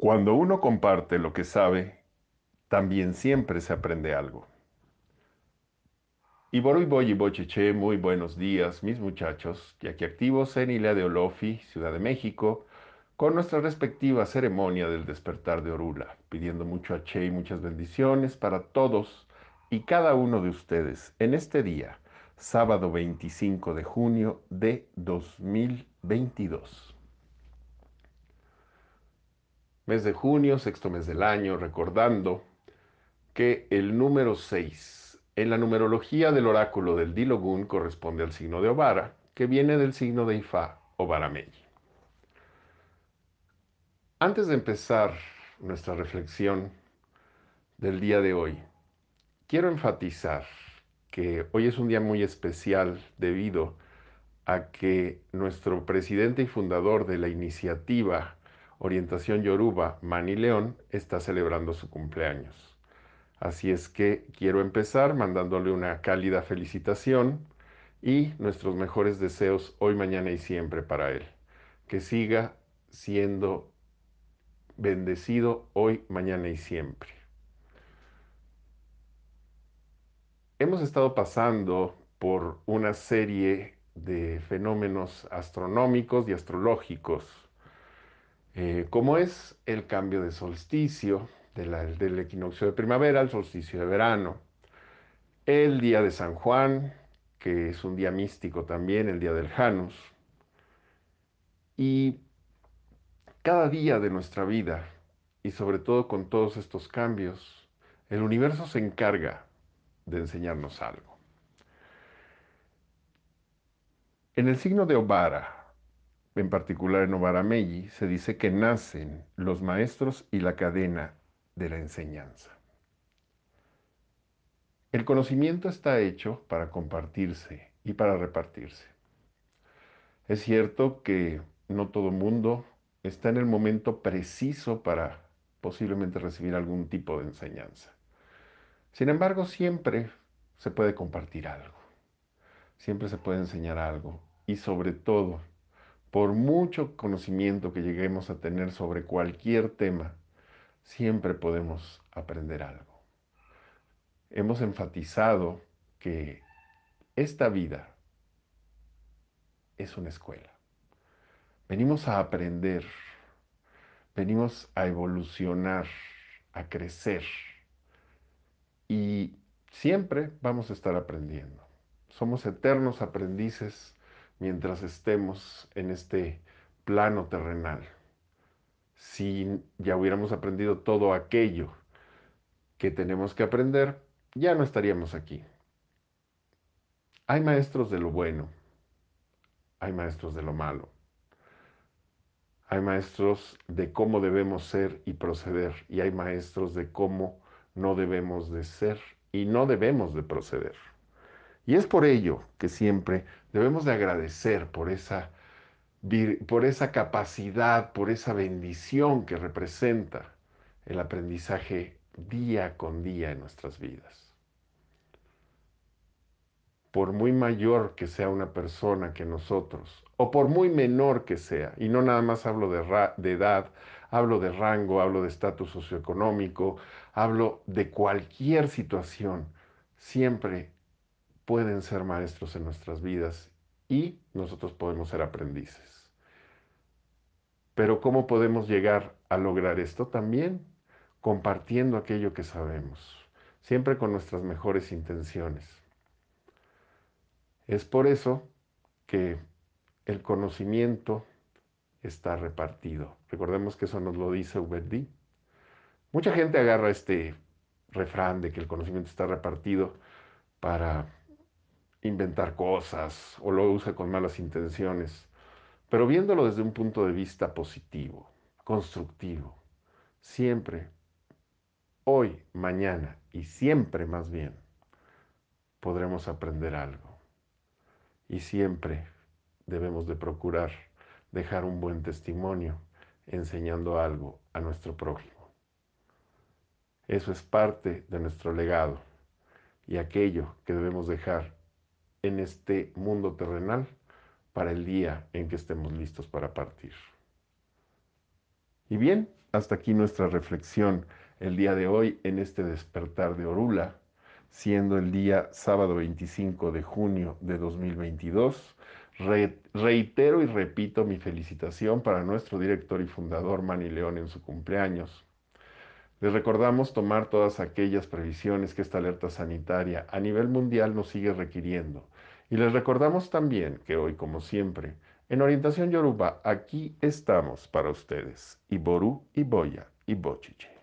Cuando uno comparte lo que sabe, también siempre se aprende algo. Y Boruy Boy y Bocheche, muy buenos días, mis muchachos, ya aquí activos en Ilea de Olofi, Ciudad de México, con nuestra respectiva ceremonia del despertar de Orula, pidiendo mucho a Che y muchas bendiciones para todos y cada uno de ustedes en este día, sábado 25 de junio de 2022 mes de junio, sexto mes del año, recordando que el número 6 en la numerología del oráculo del Dilogun corresponde al signo de Obara, que viene del signo de Ifá, baramey Antes de empezar nuestra reflexión del día de hoy, quiero enfatizar que hoy es un día muy especial debido a que nuestro presidente y fundador de la iniciativa Orientación Yoruba, Mani León, está celebrando su cumpleaños. Así es que quiero empezar mandándole una cálida felicitación y nuestros mejores deseos hoy, mañana y siempre para él. Que siga siendo bendecido hoy, mañana y siempre. Hemos estado pasando por una serie de fenómenos astronómicos y astrológicos eh, como es el cambio de solsticio, del equinoccio de primavera al solsticio de verano. El día de San Juan, que es un día místico también, el día del Janus. Y cada día de nuestra vida, y sobre todo con todos estos cambios, el universo se encarga de enseñarnos algo. En el signo de Obara, en particular en Ovaramelli se dice que nacen los maestros y la cadena de la enseñanza. El conocimiento está hecho para compartirse y para repartirse. Es cierto que no todo mundo está en el momento preciso para posiblemente recibir algún tipo de enseñanza. Sin embargo, siempre se puede compartir algo, siempre se puede enseñar algo y sobre todo por mucho conocimiento que lleguemos a tener sobre cualquier tema, siempre podemos aprender algo. Hemos enfatizado que esta vida es una escuela. Venimos a aprender, venimos a evolucionar, a crecer y siempre vamos a estar aprendiendo. Somos eternos aprendices mientras estemos en este plano terrenal. Si ya hubiéramos aprendido todo aquello que tenemos que aprender, ya no estaríamos aquí. Hay maestros de lo bueno, hay maestros de lo malo, hay maestros de cómo debemos ser y proceder, y hay maestros de cómo no debemos de ser y no debemos de proceder. Y es por ello que siempre debemos de agradecer por esa, por esa capacidad, por esa bendición que representa el aprendizaje día con día en nuestras vidas. Por muy mayor que sea una persona que nosotros, o por muy menor que sea, y no nada más hablo de, de edad, hablo de rango, hablo de estatus socioeconómico, hablo de cualquier situación, siempre pueden ser maestros en nuestras vidas y nosotros podemos ser aprendices. Pero ¿cómo podemos llegar a lograr esto también? Compartiendo aquello que sabemos, siempre con nuestras mejores intenciones. Es por eso que el conocimiento está repartido. Recordemos que eso nos lo dice Uberdi. Mucha gente agarra este refrán de que el conocimiento está repartido para inventar cosas o lo usa con malas intenciones, pero viéndolo desde un punto de vista positivo, constructivo, siempre, hoy, mañana y siempre más bien, podremos aprender algo. Y siempre debemos de procurar dejar un buen testimonio enseñando algo a nuestro prójimo. Eso es parte de nuestro legado y aquello que debemos dejar en este mundo terrenal para el día en que estemos listos para partir. Y bien, hasta aquí nuestra reflexión el día de hoy en este despertar de Orula, siendo el día sábado 25 de junio de 2022. reitero y repito mi felicitación para nuestro director y fundador Manny León en su cumpleaños les recordamos tomar todas aquellas previsiones que esta alerta sanitaria a nivel mundial nos sigue requiriendo. Y les recordamos también que hoy, como siempre, en Orientación Yoruba, aquí estamos para ustedes, Iború, Iboya y Bochiche.